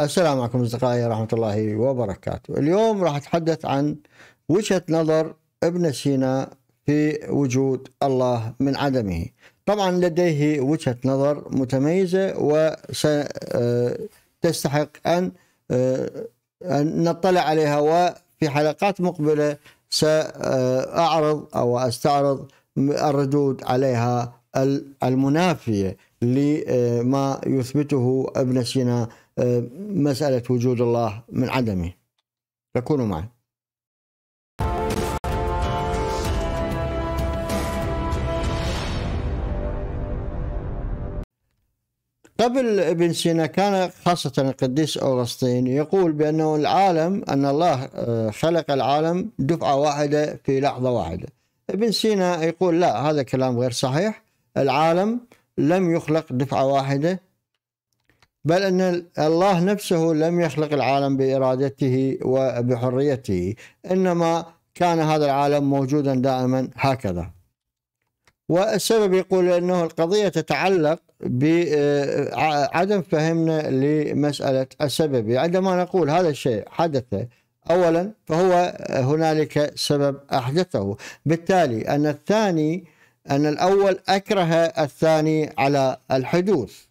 السلام عليكم أصدقائي ورحمة الله وبركاته اليوم راح أتحدث عن وجهة نظر ابن سينا في وجود الله من عدمه طبعا لديه وجهة نظر متميزة وستستحق آه، آه، أن نطلع عليها وفي حلقات مقبلة سأعرض أو أستعرض الردود عليها المنافية لما يثبته ابن سينا آه، مسألة وجود الله من عدمه فكونوا معي قبل ابن سينا كان خاصة القديس أوغسطين يقول بأنه العالم أن الله آه، خلق العالم دفعة واحدة في لحظة واحدة ابن سينا يقول لا هذا كلام غير صحيح العالم لم يخلق دفعة واحدة بل أن الله نفسه لم يخلق العالم بإرادته وبحريته إنما كان هذا العالم موجودا دائما هكذا والسبب يقول أنه القضية تتعلق بعدم فهمنا لمسألة السبب يعني عندما نقول هذا الشيء حدث أولا فهو هنالك سبب أحدثه بالتالي أن الثاني أن الأول أكره الثاني على الحدوث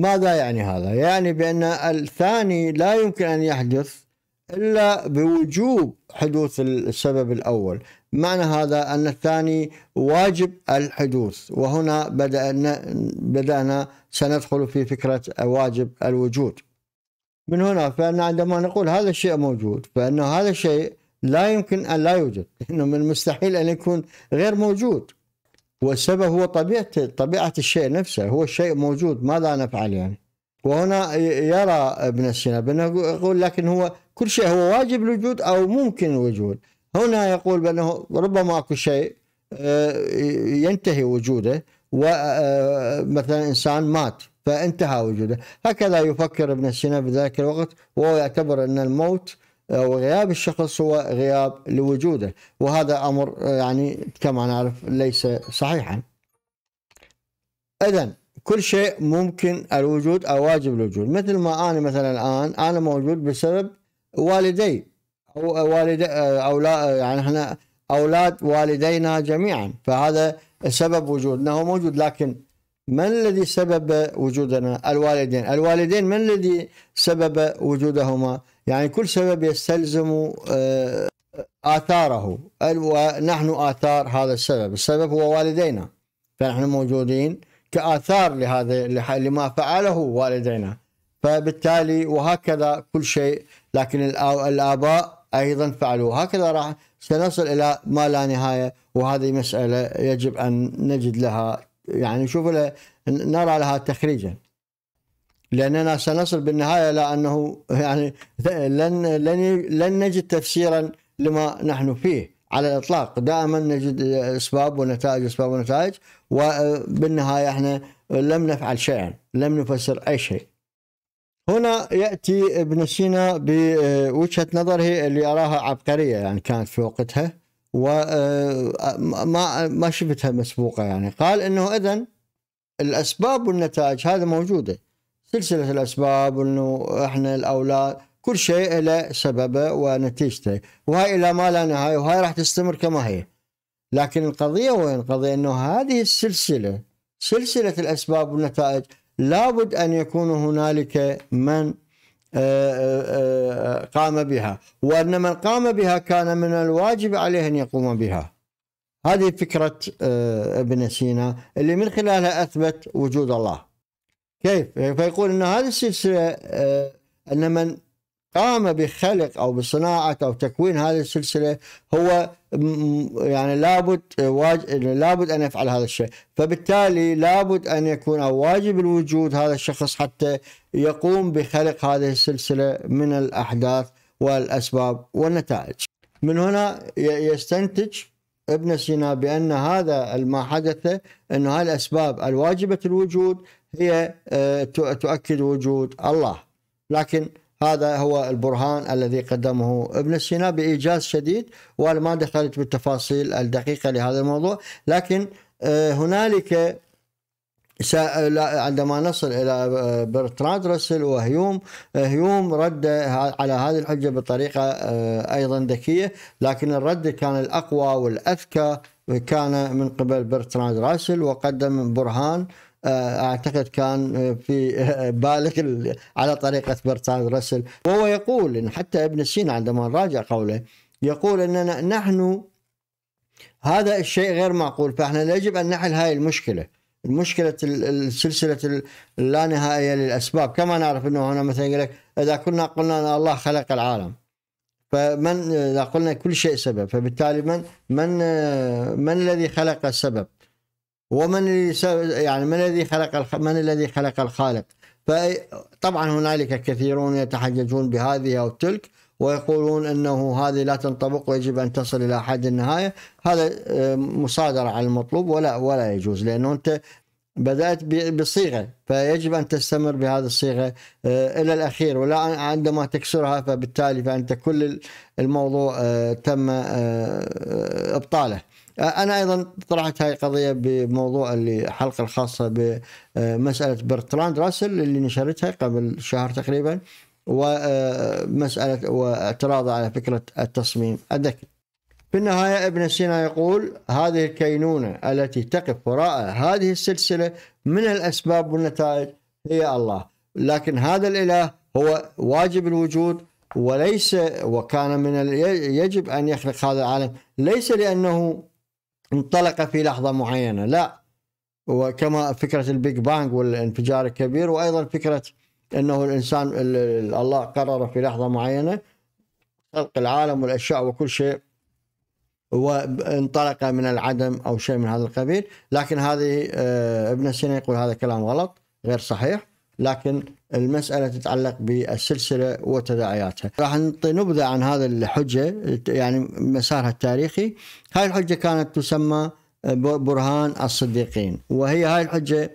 ماذا يعني هذا؟ يعني بأن الثاني لا يمكن أن يحدث إلا بوجوب حدوث السبب الأول معنى هذا أن الثاني واجب الحدوث وهنا بدأنا, بدأنا سندخل في فكرة واجب الوجود من هنا فأن عندما نقول هذا الشيء موجود فأن هذا الشيء لا يمكن أن لا يوجد إنه من المستحيل أن يكون غير موجود والسبب هو طبيعة طبيعة الشيء نفسه هو الشيء موجود ماذا نفعل يعني وهنا يرى ابن سينا بأنه يقول لكن هو كل شيء هو واجب الوجود أو ممكن الوجود هنا يقول بأنه ربما أكو شيء آه، ينتهي وجوده ومثلا آه، إنسان مات فانتهى وجوده هكذا يفكر ابن سينا بذلك الوقت وهو يعتبر أن الموت آه، وغياب الشخص هو غياب لوجوده وهذا أمر آه، يعني كما نعرف ليس صحيحا إذا كل شيء ممكن الوجود أو واجب الوجود مثل ما أنا مثلا الآن أنا موجود بسبب والدي أو والد آه، لا يعني إحنا أولاد والدينا جميعا فهذا سبب وجودنا هو موجود لكن من الذي سبب وجودنا الوالدين الوالدين من الذي سبب وجودهما يعني كل سبب يستلزم آه، آثاره ونحن آثار هذا السبب السبب هو والدينا فنحن موجودين كآثار لهذا لما فعله والدينا فبالتالي وهكذا كل شيء لكن الآباء أيضا فعلوا هكذا راح سنصل إلى ما لا نهاية وهذه مسألة يجب أن نجد لها يعني شوف نرى لها تخريجا لأننا سنصل بالنهاية إلى أنه يعني لن لن لن نجد تفسيرا لما نحن فيه على الإطلاق دائما نجد أسباب ونتائج أسباب ونتائج وبالنهاية احنا لم نفعل شيئا لم نفسر أي شيء هنا يأتي ابن سينا بوجهة نظره اللي أراها عبقرية يعني كانت في وقتها وما آه، ما شفتها مسبوقة يعني قال أنه اذا الأسباب والنتائج هذا موجودة سلسله الاسباب انه احنا الاولاد كل شيء له سببه ونتيجته وهاي الى ما لا نهايه وهاي راح تستمر كما هي لكن القضيه وين؟ القضيه انه هذه السلسله سلسله الاسباب والنتائج لابد ان يكون هنالك من آه، آه، آه، قام بها وان من قام بها كان من الواجب عليه ان يقوم بها. هذه فكره ابن سينا اللي من خلالها اثبت وجود الله. كيف فيقول أن هذه السلسلة آه، أن من قام بخلق أو بصناعة أو تكوين هذه السلسلة هو يعني لابد آه، واج... لابد أن يفعل هذا الشيء فبالتالي لابد أن يكون أو واجب الوجود هذا الشخص حتى يقوم بخلق هذه السلسلة من الأحداث والأسباب والنتائج من هنا يستنتج ابن سينا بأن هذا ما حدث انه هاي الأسباب الواجبة الوجود هي آه، تؤكد وجود الله لكن هذا هو البرهان الذي قدمه ابن سينا بإيجاز شديد وأنا ما دخلت بالتفاصيل الدقيقة لهذا الموضوع لكن آه، هنالك عندما نصل الى آه، برتراند راسل وهيوم هيوم رد على هذه الحجه بطريقه ايضا ذكيه لكن الرد كان الاقوى والاذكى كان من قبل برتراند راسل وقدم برهان آه، اعتقد كان آه، في آه، بالغ على طريقه برتراند رسل وهو يقول ان حتى ابن سينا عندما راجع قوله يقول اننا نحن هذا الشيء غير معقول فاحنا يجب ان نحل هاي المشكله مشكلة السلسلة اللانهائية للأسباب كما نعرف أنه هنا مثلا يقول لك إذا كنا قلنا أن الله خلق العالم فمن إذا قلنا كل شيء سبب فبالتالي من من من الذي خلق السبب ومن يعني من الذي خلق من الذي خلق الخالق فطبعا هنالك كثيرون يتحججون بهذه او تلك ويقولون انه هذه لا تنطبق ويجب ان تصل الى حد النهايه هذا آه، مصادره على المطلوب ولا ولا يجوز لانه انت بدات بصيغه فيجب ان تستمر بهذه الصيغه آه، الى الاخير ولا عندما تكسرها فبالتالي فانت كل الموضوع آه، تم ابطاله انا ايضا طرحت هاي القضيه بموضوع اللي الحلقه الخاصه بمساله برتراند راسل اللي نشرتها قبل شهر تقريبا ومساله واعتراضه على فكره التصميم الذكي. في النهايه ابن سينا يقول هذه الكينونه التي تقف وراء هذه السلسله من الاسباب والنتائج هي الله، لكن هذا الاله هو واجب الوجود وليس وكان من يجب ان يخلق هذا العالم ليس لانه انطلق في لحظه معينه لا وكما فكره البيج بانج والانفجار الكبير وايضا فكره انه الانسان الله قرر في لحظه معينه خلق العالم والاشياء وكل شيء وانطلق من العدم او شيء من هذا القبيل لكن هذه آه، ابن سينا يقول هذا كلام غلط غير صحيح لكن المسألة تتعلق بالسلسلة وتداعياتها راح نعطي نبذة عن هذا الحجة يعني مسارها التاريخي هاي الحجة كانت تسمى برهان الصديقين وهي هاي الحجة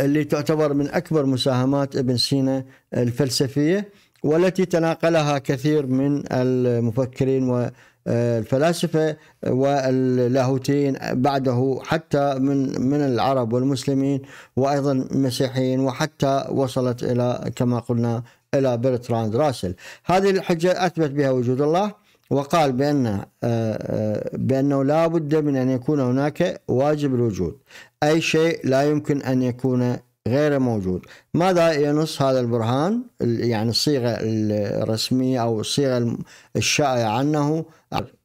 اللي تعتبر من أكبر مساهمات ابن سينا الفلسفية والتي تناقلها كثير من المفكرين و الفلاسفة واللاهوتيين بعده حتى من من العرب والمسلمين وأيضا المسيحيين وحتى وصلت إلى كما قلنا إلى برتراند راسل هذه الحجة أثبت بها وجود الله وقال بأن آه، آه، بأنه لا بد من أن يكون هناك واجب الوجود أي شيء لا يمكن أن يكون غير موجود ماذا ينص هذا البرهان يعني الصيغة الرسمية أو الصيغة الشائعة عنه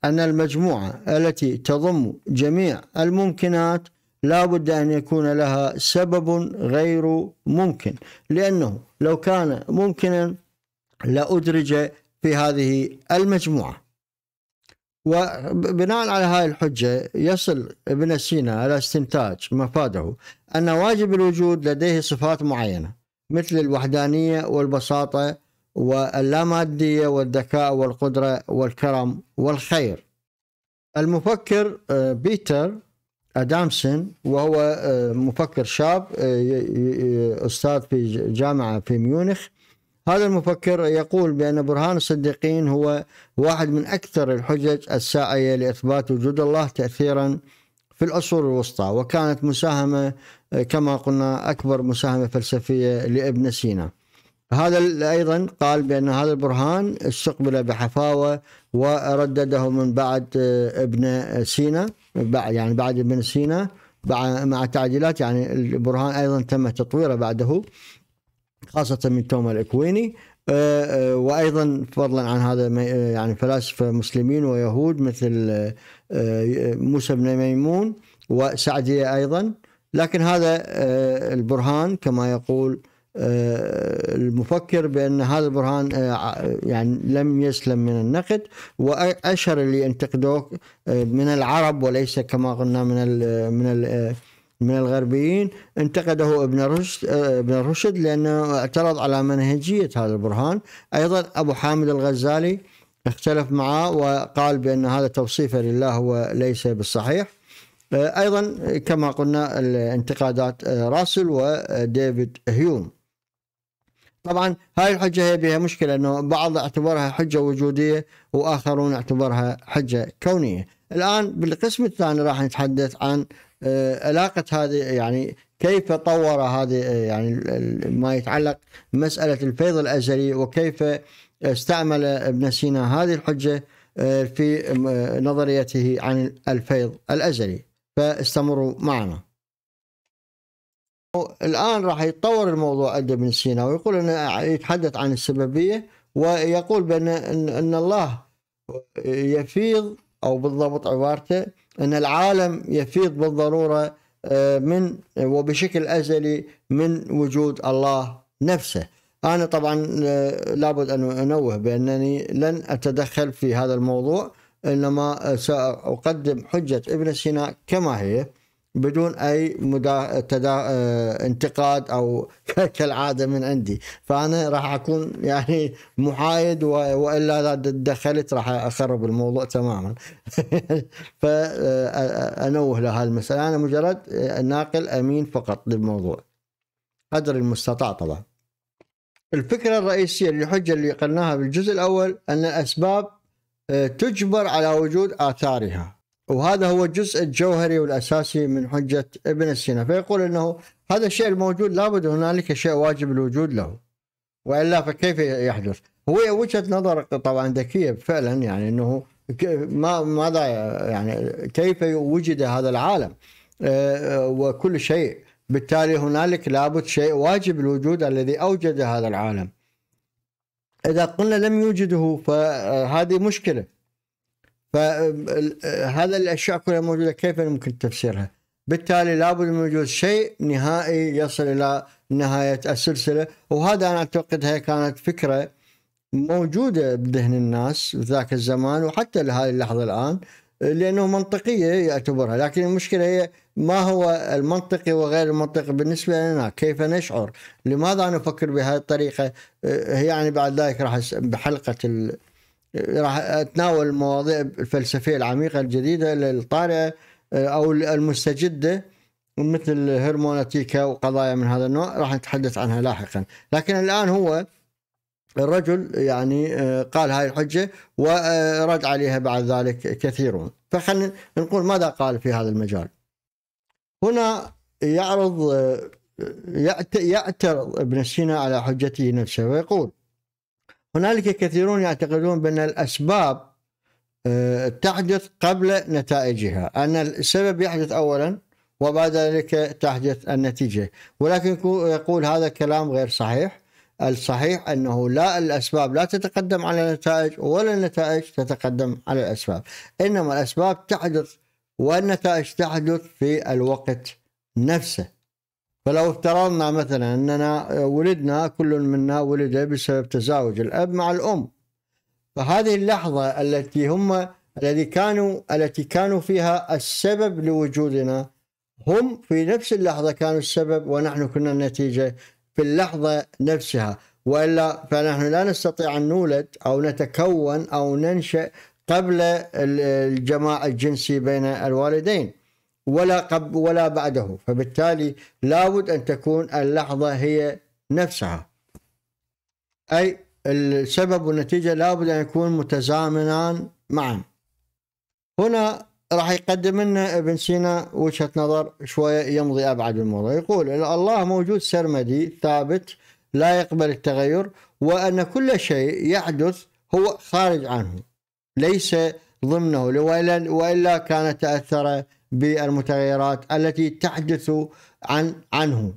أن المجموعة التي تضم جميع الممكنات لا بد أن يكون لها سبب غير ممكن لأنه لو كان ممكنا لأدرج في هذه المجموعة وبناء على هذه الحجة يصل ابن سينا على استنتاج مفاده أن واجب الوجود لديه صفات معينة مثل الوحدانية والبساطة واللامادية والذكاء والقدرة والكرم والخير المفكر آه، بيتر أدامسن وهو آه، مفكر شاب آه، أستاذ في جامعة في ميونخ هذا المفكر يقول بأن برهان الصديقين هو واحد من أكثر الحجج الساعية لإثبات وجود الله تأثيرا في العصور الوسطى وكانت مساهمة كما قلنا أكبر مساهمة فلسفية لابن سينا هذا أيضا قال بأن هذا البرهان استقبل بحفاوة وردده من بعد آه، ابن سينا بعد يعني بعد ابن سينا مع تعديلات يعني البرهان أيضا تم تطويره بعده خاصة من توما الإكويني آه، آه، وأيضا فضلا عن هذا آه، يعني فلاسفة مسلمين ويهود مثل موسى بن ميمون وسعدية أيضا لكن هذا البرهان كما يقول المفكر بأن هذا البرهان يعني لم يسلم من النقد وأشهر اللي ينتقدوه من العرب وليس كما قلنا من الـ من الـ من الغربيين انتقده ابن رشد آه، ابن رشد لانه اعترض على منهجيه هذا البرهان، ايضا ابو حامد الغزالي اختلف معه وقال بان هذا توصيفه لله هو ليس بالصحيح. آه، ايضا كما قلنا الانتقادات آه، راسل وديفيد هيوم. طبعا هاي الحجه هي بها مشكله انه بعض اعتبرها حجه وجوديه واخرون اعتبرها حجه كونيه، الان بالقسم الثاني راح نتحدث عن آه، علاقه هذه يعني كيف طور هذه آه، يعني ما يتعلق مساله الفيض الازلي وكيف استعمل ابن سينا هذه الحجه آه، في نظريته عن الفيض الازلي فاستمروا معنا الان راح يتطور الموضوع عند ابن سينا ويقول انه يتحدث عن السببيه ويقول بان ان الله يفيض أو بالضبط عبارته أن العالم يفيض بالضرورة آه، من وبشكل أزلي من وجود الله نفسه أنا طبعا آه، لابد أن أنوه بأنني لن أتدخل في هذا الموضوع إنما سأقدم حجة ابن سينا كما هي بدون اي مدا... تدا... آه، انتقاد او كالعاده من عندي فانا راح اكون يعني محايد و... والا اذا دخلت راح اخرب الموضوع تماما فانوه آه، آه، المساله انا مجرد ناقل امين فقط للموضوع قدر المستطاع طبعا الفكره الرئيسيه للحجه اللي قلناها بالجزء الاول ان الاسباب تجبر على وجود اثارها وهذا هو الجزء الجوهري والاساسي من حجه ابن سينا فيقول انه هذا الشيء الموجود لابد هنالك شيء واجب الوجود له والا فكيف يحدث؟ هو وجهه نظر طبعا ذكيه فعلا يعني انه ما ماذا يعني كيف وجد هذا العالم آه، آه، وكل شيء بالتالي هنالك لابد شيء واجب الوجود الذي اوجد هذا العالم اذا قلنا لم يوجده فهذه مشكله فهذا الاشياء كلها موجوده كيف يمكن تفسيرها؟ بالتالي لابد من وجود شيء نهائي يصل الى نهايه السلسله وهذا انا اعتقد هي كانت فكره موجوده بذهن الناس ذاك الزمان وحتى لهذه اللحظه الان لانه منطقيه يعتبرها لكن المشكله هي ما هو المنطقي وغير المنطقي بالنسبه لنا كيف نشعر لماذا نفكر بهذه الطريقه هي يعني بعد ذلك راح بحلقه راح اتناول المواضيع الفلسفيه العميقه الجديده للطارئه او المستجده مثل هرموناتيكا وقضايا من هذا النوع راح نتحدث عنها لاحقا لكن الان هو الرجل يعني آه، قال هاي الحجه ورد عليها بعد ذلك كثيرون فخلينا نقول ماذا قال في هذا المجال هنا يعرض آه، يعترض ابن سينا على حجته نفسه ويقول هنالك كثيرون يعتقدون بأن الأسباب آه، تحدث قبل نتائجها أن السبب يحدث أولا وبعد ذلك تحدث النتيجة ولكن يقول هذا كلام غير صحيح الصحيح أنه لا الأسباب لا تتقدم على النتائج ولا النتائج تتقدم على الأسباب إنما الأسباب تحدث والنتائج تحدث في الوقت نفسه فلو افترضنا مثلا اننا ولدنا كل منا ولد بسبب تزاوج الاب مع الام فهذه اللحظه التي هم الذي كانوا التي كانوا فيها السبب لوجودنا هم في نفس اللحظه كانوا السبب ونحن كنا النتيجه في اللحظه نفسها والا فنحن لا نستطيع ان نولد او نتكون او ننشا قبل الجماع الجنسي بين الوالدين ولا قبل ولا بعده فبالتالي لابد أن تكون اللحظة هي نفسها أي السبب والنتيجة لابد أن يكون متزامنان معا هنا راح يقدم لنا ابن سينا وجهة نظر شوية يمضي أبعد الموضوع يقول إن الله موجود سرمدي ثابت لا يقبل التغير وأن كل شيء يحدث هو خارج عنه ليس ضمنه وإلا كان تأثر بالمتغيرات التي تحدث عن عنه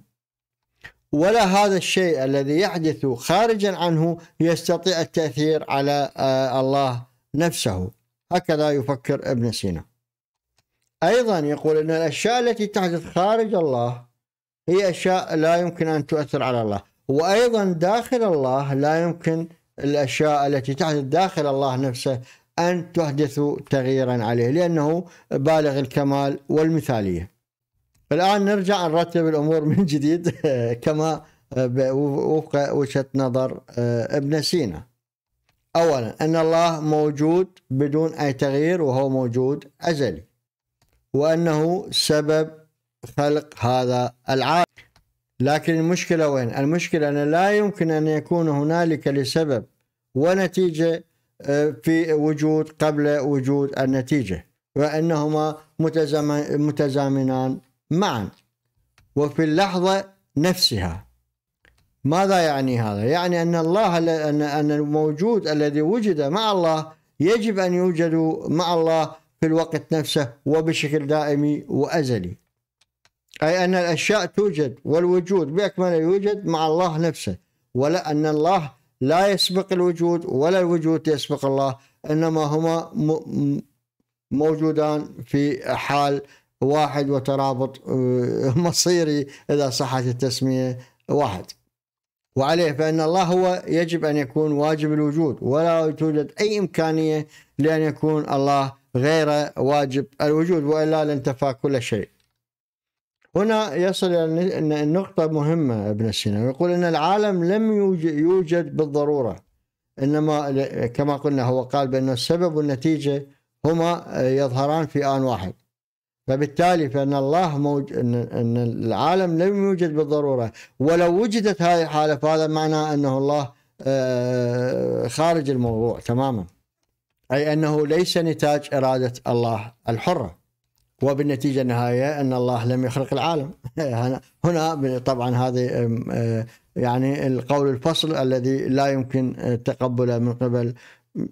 ولا هذا الشيء الذي يحدث خارجا عنه يستطيع التأثير على آه، الله نفسه هكذا يفكر ابن سينا أيضا يقول أن الأشياء التي تحدث خارج الله هي أشياء لا يمكن أن تؤثر على الله وأيضا داخل الله لا يمكن الأشياء التي تحدث داخل الله نفسه أن تحدثوا تغييرا عليه لأنه بالغ الكمال والمثالية الآن نرجع نرتب الأمور من جديد كما وفق وجهة نظر آه، ابن سينا أولا أن الله موجود بدون أي تغيير وهو موجود أزلي وأنه سبب خلق هذا العالم لكن المشكلة وين؟ المشكلة أن لا يمكن أن يكون هنالك لسبب ونتيجة آه، في وجود قبل وجود النتيجة وأنهما متزامنان معا وفي اللحظة نفسها ماذا يعني هذا؟ يعني أن الله أن الموجود الذي وجد مع الله يجب أن يوجد مع الله في الوقت نفسه وبشكل دائمي وأزلي أي أن الأشياء توجد والوجود بأكمله يوجد مع الله نفسه ولا أن الله لا يسبق الوجود ولا الوجود يسبق الله انما هما موجودان في حال واحد وترابط آه، مصيري اذا صحت التسميه واحد وعليه فان الله هو يجب ان يكون واجب الوجود ولا توجد اي امكانيه لان يكون الله غير واجب الوجود والا لانتفى كل شيء هنا يصل إلى النقطة مهمة ابن سينا يقول أن العالم لم يوجد بالضرورة إنما كما قلنا هو قال بأن السبب والنتيجة هما آه، يظهران في آن واحد فبالتالي فان الله موج... ان العالم لم يوجد بالضروره ولو وجدت هذه الحاله فهذا معناه انه الله آه، خارج الموضوع تماما اي انه ليس نتاج اراده الله الحره وبالنتيجة النهائية أن الله لم يخلق العالم هنا طبعا هذه أه، يعني القول الفصل الذي لا يمكن تقبله من قبل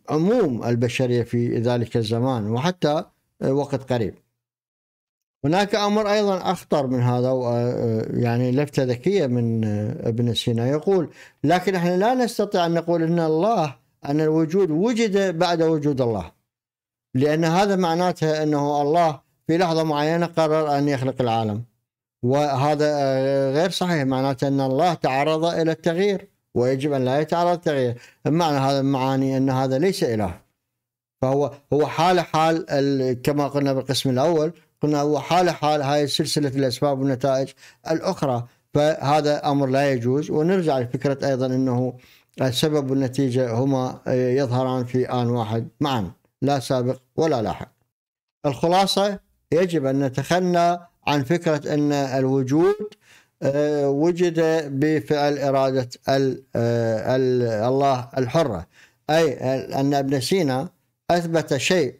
عموم البشرية في ذلك الزمان وحتى أه، وقت قريب هناك أمر أيضا أخطر من هذا أه، يعني لفتة ذكية من ابن سينا يقول لكن احنا لا نستطيع أن نقول أن الله أن الوجود وجد بعد وجود الله لأن هذا معناته أنه الله في لحظه معينه قرر ان يخلق العالم وهذا آه، غير صحيح معناته ان الله تعرض الى التغيير ويجب ان لا يتعرض للتغيير معنى هذا معاني ان هذا ليس اله فهو هو حال حال كما قلنا بالقسم الاول قلنا هو حال حال هاي سلسله الاسباب والنتائج الاخرى فهذا امر لا يجوز ونرجع لفكره ايضا انه السبب والنتيجه هما آه، يظهران في ان واحد معا لا سابق ولا لاحق. الخلاصه يجب أن نتخلى عن فكرة أن الوجود آه، وجد بفعل إرادة آه، الله الحرة أي أن ابن سينا أثبت شيء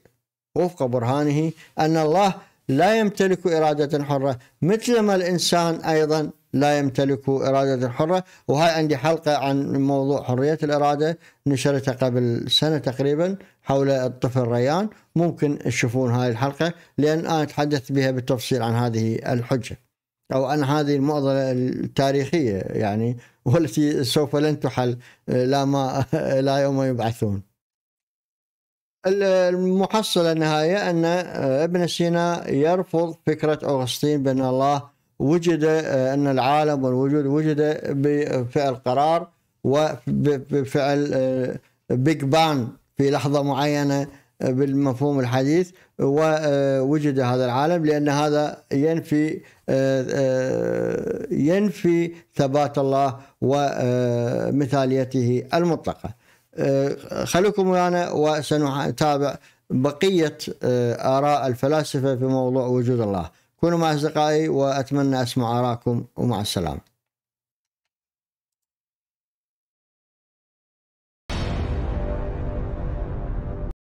وفق برهانه أن الله لا يمتلك إرادة حرة مثلما الإنسان أيضا لا يمتلكوا إرادة الحرة وهاي عندي حلقة عن موضوع حرية الإرادة نشرتها قبل سنة تقريبا حول الطفل ريان ممكن تشوفون هاي الحلقة لأن أنا تحدثت بها بالتفصيل عن هذه الحجة أو عن هذه المعضلة التاريخية يعني والتي سوف لن تحل لا, ما لا يوم يبعثون المحصلة النهاية أن ابن سينا يرفض فكرة أغسطين بأن الله وجد آه، أن العالم والوجود وجد بفعل قرار وبفعل بيج آه، بان في لحظة معينة آه، بالمفهوم الحديث ووجد هذا العالم لأن هذا ينفي ينفي ثبات الله ومثاليته المطلقة خلوكم معنا وسنتابع بقية آراء الفلاسفة في موضوع وجود الله كونوا مع أصدقائي وأتمنى أسمع آراءكم ومع السلامة